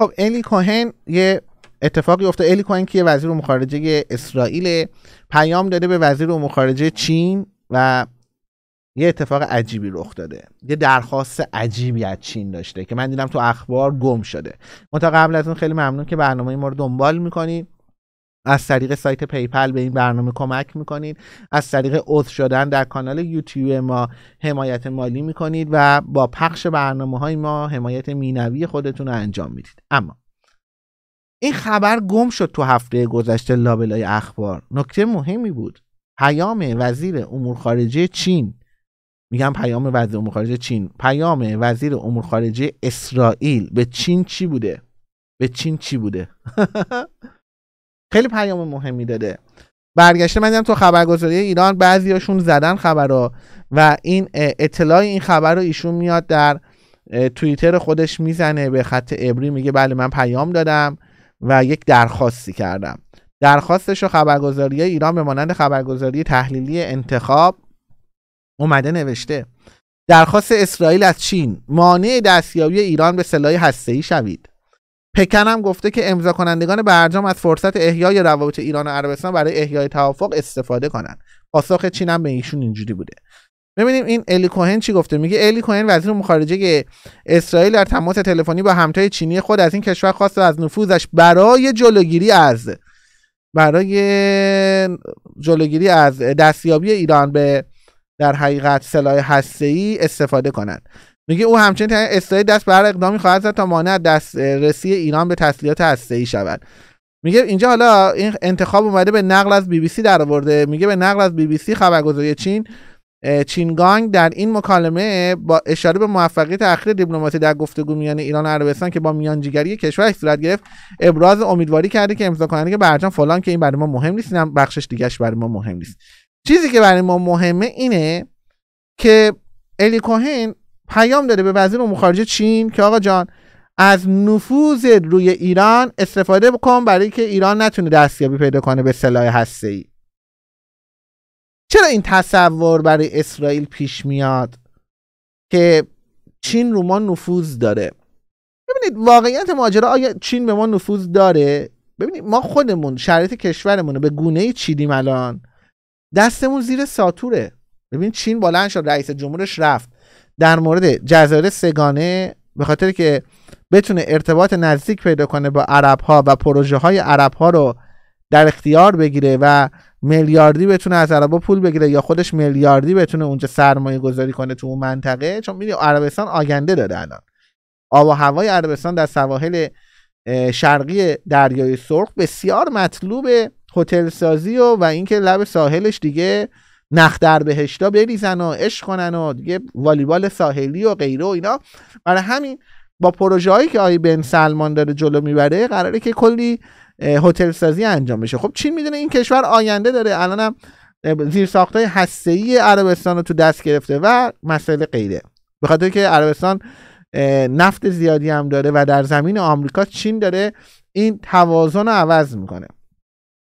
خب الی کوهن یه اتفاقی افتاد الی کوهن که وزیر امور خارجه اسرائیل پیام داده به وزیر امور خارجه چین و یه اتفاق عجیبی رخ داده یه درخواست عجیبی از چین داشته که من دیدم تو اخبار گم شده ما قبل از اون خیلی ممنون که برنامه ما رو دنبال میکنید از طریق سایت پیپل به این برنامه کمک میکنید از طریق عضو شدن در کانال یوتیوب ما حمایت مالی میکنید و با پخش برنامه های ما حمایت مینوی خودتون رو انجام میدید اما این خبر گم شد تو هفته گذشته لابلای اخبار نکته مهمی بود پیام وزیر امور خارجه چین میگم پیام وزیر امور خارجه چین پیام وزیر امور خارجه اسرائیل به چین چی بوده به چین چی بوده خیلی پیام مهمی داده برگشته من تو خبرگزاری ایران بعضیاشون زدن خبر و این اطلاع این خبر رو ایشون میاد در توییتر خودش میزنه به خط ابری میگه بله من پیام دادم و یک درخواستی کردم درخواستش و خبرگزاری ایران به مانند خبرگزاری تحلیلی انتخاب اومده نوشته درخواست اسرائیل از چین مانع دستیابی ایران به سلاح هسته‌ای شوید پکن هم گفته که امضا کنندگان برجام از فرصت احیای روابط ایران و عربستان برای احیای توافق استفاده کنند پاسخ چین هم به ایشون اینجوری بوده ببینیم این الی کوهن چی گفته میگه الی کوهن وزیر امور خارجه اسرائیل در تماس تلفنی با همتای چینی خود از این کشور خواست از نفوذش برای جلوگیری از برای جلوگیری از دستیابی ایران به در حقیقت سلاح هسته‌ای استفاده کنند میگه او همچنین اسرائیل دست بر اقدامی خواهد زد تا مانع دسترسی ایران به تسلیحات ای شود میگه اینجا حالا این انتخاب اومده به نقل از بی بی سی در آورده میگه به نقل از بی بی سی خبرگزاری چین چینگانگ در این مکالمه با اشاره به موفقیت اخیر دیپلماسی در گفتگو میان ایران و عربستان که با میانجیگری کشورش صورت گرفت ابراز امیدواری کرده که امضا کننده که برجام فلان که این برای ما مهم نیست اینم بخشش دیگهش برای ما مهم نیست چیزی که برای ما مهمه اینه که الی کوهن پیام داده به وزیر امور خارجه چین که آقا جان از نفوذ روی ایران استفاده بکن برای که ایران نتونه دستیابی پیدا کنه به سلاح ای. چرا این تصور برای اسرائیل پیش میاد که چین رو ما نفوذ داره ببینید واقعیت ماجرا آیا چین به ما نفوذ داره ببینید ما خودمون شرایط کشورمون رو به گونه چیدیم الان دستمون زیر ساتوره ببین چین بلند شد رئیس جمهورش رفت در مورد جزایر سگانه به خاطر که بتونه ارتباط نزدیک پیدا کنه با عرب ها و پروژه های عرب ها رو در اختیار بگیره و میلیاردی بتونه از عربا پول بگیره یا خودش میلیاردی بتونه اونجا سرمایه گذاری کنه تو اون منطقه چون میدونی عربستان آگنده داره الان آب و هوای عربستان در سواحل شرقی دریای سرخ بسیار مطلوب هتل سازی و و اینکه لب ساحلش دیگه نخ در بهشتا بریزن و عشق کنن و دیگه والیبال ساحلی و غیره و اینا برای همین با پروژه هایی که آی بن سلمان داره جلو میبره قراره که کلی هتل سازی انجام بشه خب چین میدونه این کشور آینده داره الانم زیر ساختای ای عربستان رو تو دست گرفته و مسئله غیره به خاطر که عربستان نفت زیادی هم داره و در زمین آمریکا چین داره این توازن رو عوض میکنه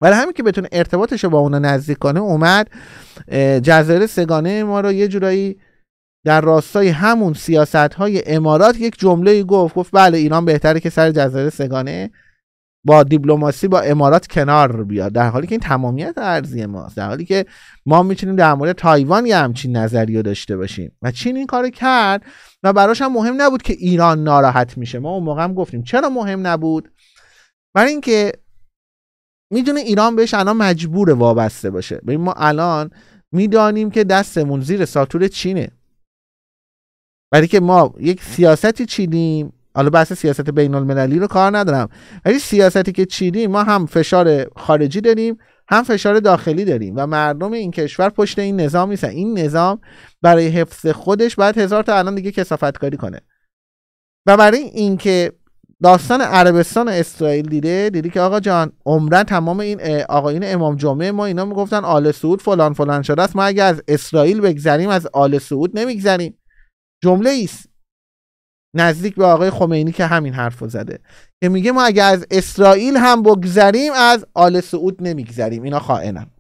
برای همین که بتونه ارتباطش رو با اونا نزدیک کنه اومد جزایر سگانه ما رو یه جورایی در راستای همون سیاست های امارات یک جمله گفت گفت بله ایران بهتره که سر جزایر سگانه با دیپلماسی با امارات کنار بیاد در حالی که این تمامیت ارزی ماست در حالی که ما میتونیم در مورد تایوان یه همچین نظری رو داشته باشیم و چین این کارو کرد و براش هم مهم نبود که ایران ناراحت میشه ما اون موقع هم گفتیم چرا مهم نبود برای اینکه میدونه ایران بهش الان مجبور وابسته باشه ببین ما الان میدانیم که دستمون زیر ساتور چینه برای که ما یک سیاستی چیدیم حالا بحث سیاست بین المللی رو کار ندارم ولی سیاستی که چیدیم ما هم فشار خارجی داریم هم فشار داخلی داریم و مردم این کشور پشت این نظام نیستن این نظام برای حفظ خودش باید هزار تا الان دیگه کسافتکاری کنه و برای اینکه داستان عربستان اسرائیل دیده دیدی که آقا جان عمرن تمام این آقایین امام جمعه ما اینا میگفتن آل سعود فلان فلان شده است ما اگه از اسرائیل بگذریم از آل سعود نمیگذریم جمله است نزدیک به آقای خمینی که همین حرف زده که میگه ما اگه از اسرائیل هم بگذریم از آل سعود نمیگذریم اینا خائنن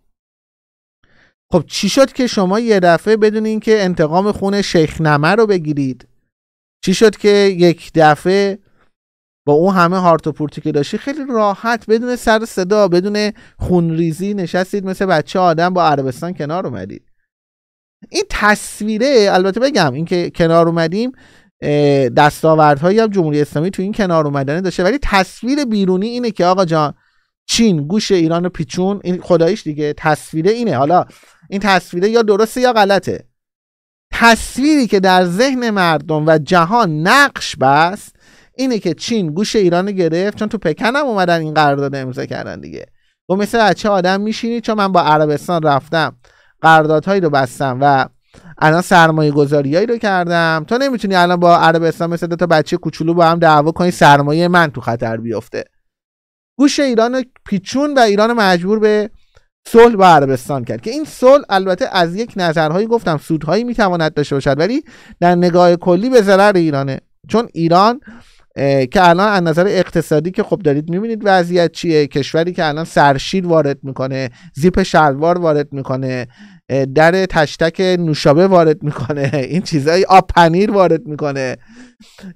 خب چی شد که شما یه دفعه بدونین که انتقام خون شیخ رو بگیرید چی شد که یک دفعه با اون همه هارت و که داشتی خیلی راحت بدون سر صدا بدون خونریزی نشستید مثل بچه آدم با عربستان کنار اومدید این تصویره البته بگم که کنار اومدیم دستاوردهایی هم جمهوری اسلامی تو این کنار اومدنه داشته ولی تصویر بیرونی اینه که آقا جان چین گوش ایران رو پیچون این خدایش دیگه تصویره اینه حالا این تصویره یا درسته یا غلطه تصویری که در ذهن مردم و جهان نقش بست اینه که چین گوش ایران گرفت چون تو پکن هم اومدن این قرارداد امضا کردن دیگه و مثل بچه آدم میشینی چون من با عربستان رفتم قراردادهایی رو بستم و الان سرمایه گذاریایی رو کردم تو نمیتونی الان با عربستان مثل دو تا بچه کوچولو با هم دعوا کنی سرمایه من تو خطر بیفته گوش ایران پیچون و ایران مجبور به صلح با عربستان کرد که این صلح البته از یک نظرهایی گفتم سودهایی میتواند داشته باشد ولی در نگاه کلی به ضرر ایرانه چون ایران که الان از نظر اقتصادی که خب دارید میبینید وضعیت چیه کشوری که الان سرشیر وارد میکنه زیپ شلوار وارد میکنه در تشتک نوشابه وارد میکنه این چیزای آب پنیر وارد میکنه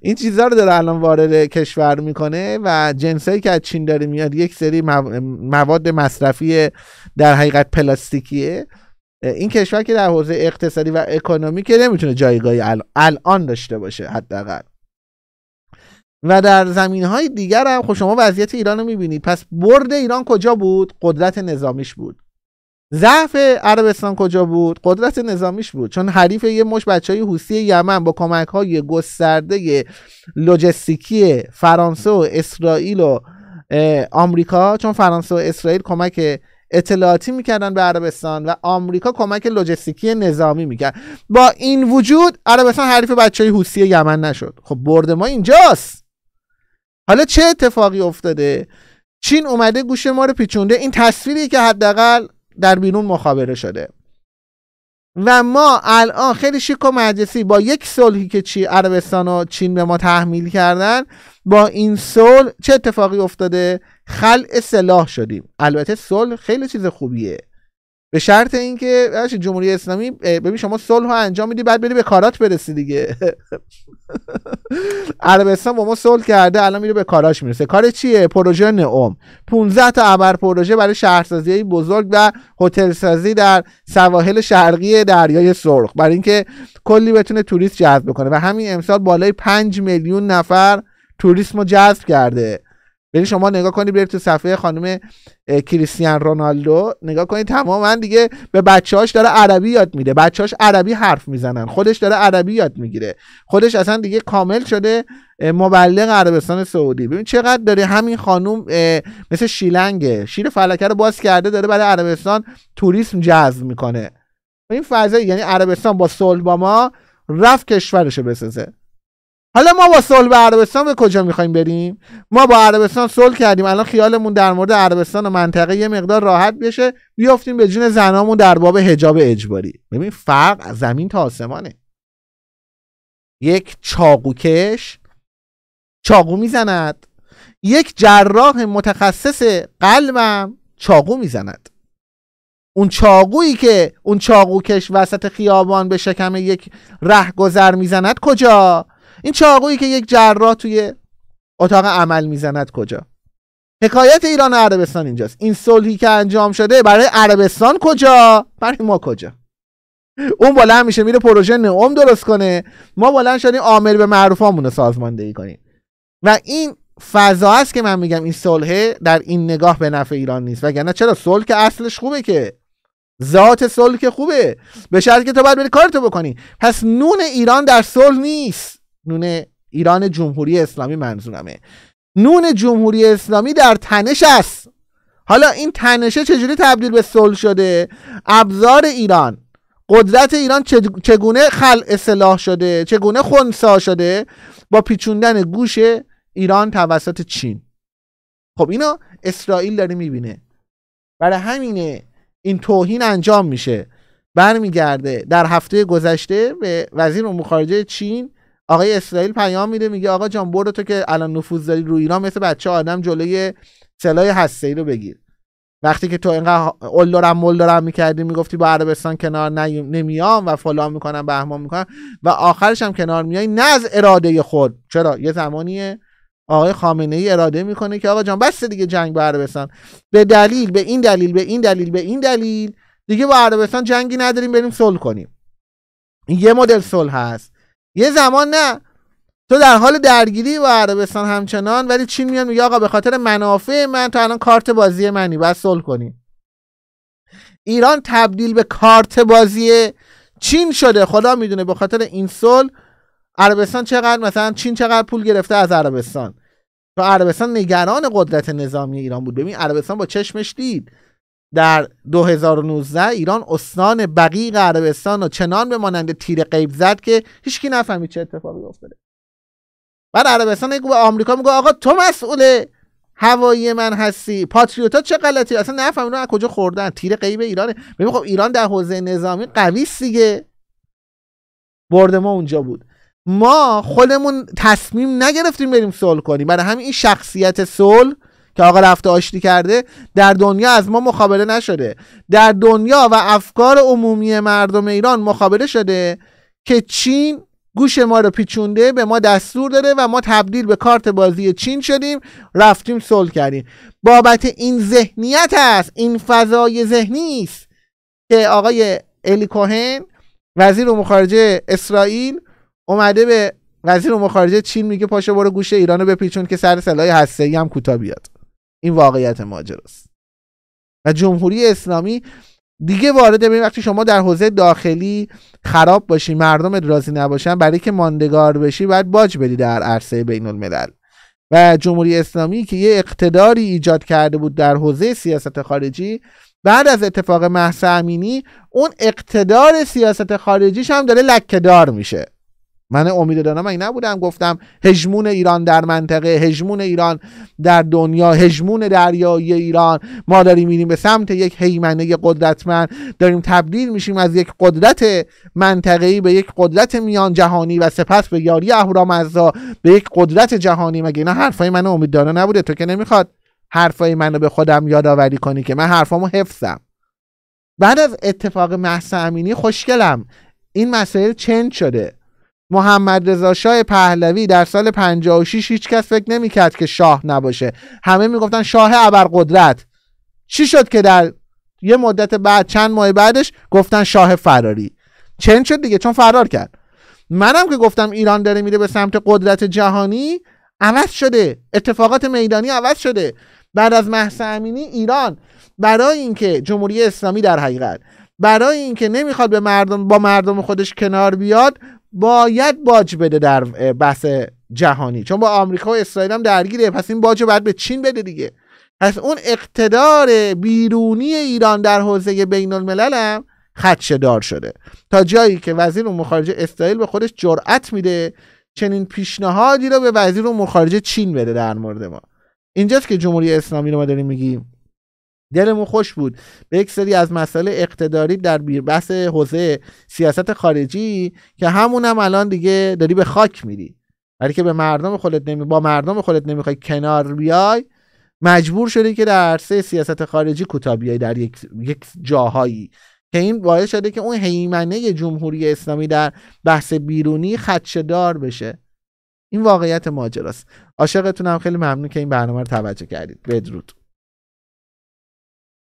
این چیزها رو داره الان وارد کشور میکنه و جنسایی که از چین داره میاد یک سری مواد مصرفی در حقیقت پلاستیکیه این کشور که در حوزه اقتصادی و اکنومی که نمیتونه جایگاهی الان داشته باشه حداقل و در زمین های دیگر هم خب شما وضعیت ایران رو میبینید پس برد ایران کجا بود قدرت نظامیش بود ضعف عربستان کجا بود قدرت نظامیش بود چون حریف یه مش بچه های حوسی یمن با کمک های گسترده لوجستیکی فرانسه و اسرائیل و آمریکا چون فرانسه و اسرائیل کمک اطلاعاتی میکردن به عربستان و آمریکا کمک لوجستیکی نظامی میکرد با این وجود عربستان حریف بچه های حوسی یمن نشد خب برد ما اینجاست حالا چه اتفاقی افتاده چین اومده گوش ما رو پیچونده این تصویری که حداقل در بیرون مخابره شده و ما الان خیلی شیک و مجلسی با یک صلحی که چی عربستان و چین به ما تحمیل کردن با این صلح چه اتفاقی افتاده خلع سلاح شدیم البته صلح خیلی چیز خوبیه به شرط اینکه جمهوری اسلامی ببین شما صلح رو انجام میدی بعد بری به کارات برسی دیگه عربستان با ما صلح کرده الان میره به کاراش میرسه کار چیه پروژه نعم 15 تا ابر پروژه برای شهرسازی بزرگ و هتل سازی در سواحل شرقی دریای سرخ برای اینکه کلی بتونه توریست جذب کنه و همین امسال بالای 5 میلیون نفر توریسم رو جذب کرده برید شما نگاه کنید برید تو صفحه خانم کریستیان رونالدو نگاه کنید تماما دیگه به بچه‌هاش داره عربی یاد میده بچه‌هاش عربی حرف میزنن خودش داره عربی یاد میگیره خودش اصلا دیگه کامل شده مبلغ عربستان سعودی ببین چقدر داره همین خانم مثل شیلنگه شیر فلکه رو باز کرده داره برای عربستان توریسم جذب میکنه این فضا یعنی عربستان با ما رفت کشورشو بسازه حالا ما با صلح به عربستان به کجا میخوایم بریم ما با عربستان صلح کردیم الان خیالمون در مورد عربستان و منطقه یه مقدار راحت بشه بیافتیم به جون زنامون در باب حجاب اجباری ببین فرق از زمین تا آسمانه یک چاقوکش چاقو میزند یک جراح متخصص قلبم چاقو میزند اون چاقویی که اون چاقوکش وسط خیابان به شکم یک رهگذر میزند کجا این چاقویی که یک جراح توی اتاق عمل میزند کجا حکایت ایران و عربستان اینجاست این صلحی که انجام شده برای عربستان کجا برای ما کجا اون بالا میشه میره پروژه نعم درست کنه ما بلند شدیم عامل به معروفامون سازماندهی کنیم و این فضا است که من میگم این صلح در این نگاه به نفع ایران نیست وگرنه چرا صلح که اصلش خوبه که ذات صلح که خوبه به شرطی که تو باید بری کارتو بکنی پس نون ایران در صلح نیست نون ایران جمهوری اسلامی منظورمه نون جمهوری اسلامی در تنش است حالا این تنشه چجوری تبدیل به صلح شده ابزار ایران قدرت ایران چگونه خل اصلاح شده چگونه خونسا شده با پیچوندن گوش ایران توسط چین خب اینو اسرائیل داره میبینه برای همینه این توهین انجام میشه برمیگرده در هفته گذشته به وزیر امور خارجه چین آقای اسرائیل پیام میده میگه آقا جان برو تو که الان نفوذ داری رو ایران مثل بچه آدم جلوی سلاح هسته رو بگیر وقتی که تو اینقدر اولدارم مولدارم میکردی میگفتی با عربستان کنار نمیام و فلان میکنم بهمان میکنم و آخرش هم کنار میای نه از اراده خود چرا یه زمانیه آقای خامنه ای اراده میکنه که آقا جان بس دیگه جنگ با عربستان به دلیل به این دلیل به این دلیل به این دلیل دیگه با عربستان جنگی نداریم بریم صلح کنیم یه مدل صلح هست یه زمان نه تو در حال درگیری با عربستان همچنان ولی چین میاد میگه آقا به خاطر منافع من تو الان کارت بازی منی بس صلح کنی ایران تبدیل به کارت بازی چین شده خدا میدونه به خاطر این صلح عربستان چقدر مثلا چین چقدر پول گرفته از عربستان تو عربستان نگران قدرت نظامی ایران بود ببین عربستان با چشمش دید در 2019 ایران استان بقیق عربستان و چنان به مانند تیر قیب زد که هیچکی نفهمید چه اتفاقی افتاده بعد عربستان به آمریکا میگه آقا تو مسئول هوایی من هستی پاتریوتا چه غلطی اصلا نفهمیدن از کجا خوردن تیر قیب ایرانه ببین خب ایران در حوزه نظامی قوی دیگه برد ما اونجا بود ما خودمون تصمیم نگرفتیم بریم صلح کنیم برای همین این شخصیت صلح آقا رفته آشتی کرده در دنیا از ما مخابره نشده در دنیا و افکار عمومی مردم ایران مخابره شده که چین گوش ما رو پیچونده به ما دستور داره و ما تبدیل به کارت بازی چین شدیم رفتیم سول کردیم بابت این ذهنیت است این فضای ذهنی است که آقای الی کوهن وزیر و خارجه اسرائیل اومده به وزیر و خارجه چین میگه پاشو برو گوش ایرانو بپیچون که سر سلاح هسته‌ای هم کوتا بیاد این واقعیت ماجراست و جمهوری اسلامی دیگه وارد ببین وقتی شما در حوزه داخلی خراب باشی مردمت راضی نباشن برای که ماندگار بشی باید باج بدی در عرصه بین الملل و جمهوری اسلامی که یه اقتداری ایجاد کرده بود در حوزه سیاست خارجی بعد از اتفاق محسا امینی اون اقتدار سیاست خارجیش هم داره لکهدار میشه من امید دانم این نبودم گفتم هژمون ایران در منطقه هژمون ایران در دنیا هژمون دریایی ایران ما داریم میریم به سمت یک حیمنه قدرتمند داریم تبدیل میشیم از یک قدرت ای به یک قدرت میان جهانی و سپس به یاری اهورامزدا به یک قدرت جهانی مگه نه حرفای من امید دانا نبوده تو که نمیخواد حرفای منو به خودم یادآوری کنی که من حرفامو حفظم بعد از اتفاق محسن امینی خوشگلم این مسائل چند شده محمد رضا شاه پهلوی در سال 56 هیچ کس فکر نمیکرد که شاه نباشه همه میگفتن شاه ابرقدرت چی شد که در یه مدت بعد چند ماه بعدش گفتن شاه فراری چند شد دیگه چون فرار کرد منم که گفتم ایران داره میره به سمت قدرت جهانی عوض شده اتفاقات میدانی عوض شده بعد از محس امینی ایران برای اینکه جمهوری اسلامی در حقیقت برای اینکه نمیخواد به مردم با مردم خودش کنار بیاد باید باج بده در بحث جهانی چون با آمریکا و اسرائیل هم درگیره پس این باج باید به چین بده دیگه پس اون اقتدار بیرونی ایران در حوزه بین الملل هم خدشه دار شده تا جایی که وزیر امور خارجه اسرائیل به خودش جرأت میده چنین پیشنهادی رو به وزیر امور خارجه چین بده در مورد ما اینجاست که جمهوری اسلامی رو ما داریم میگیم دلمون خوش بود به یک سری از مسئله اقتداری در بحث حوزه سیاست خارجی که همون هم الان دیگه داری به خاک میری ولی که به مردم خودت نمی... با مردم خودت نمیخوای کنار بیای مجبور شدی که در عرصه سیاست خارجی کوتابیایی در یک, یک جاهایی که این باعث شده که اون هیمنه جمهوری اسلامی در بحث بیرونی خدشدار بشه این واقعیت ماجراست عاشقتونم خیلی ممنون که این برنامه رو توجه کردید بدرود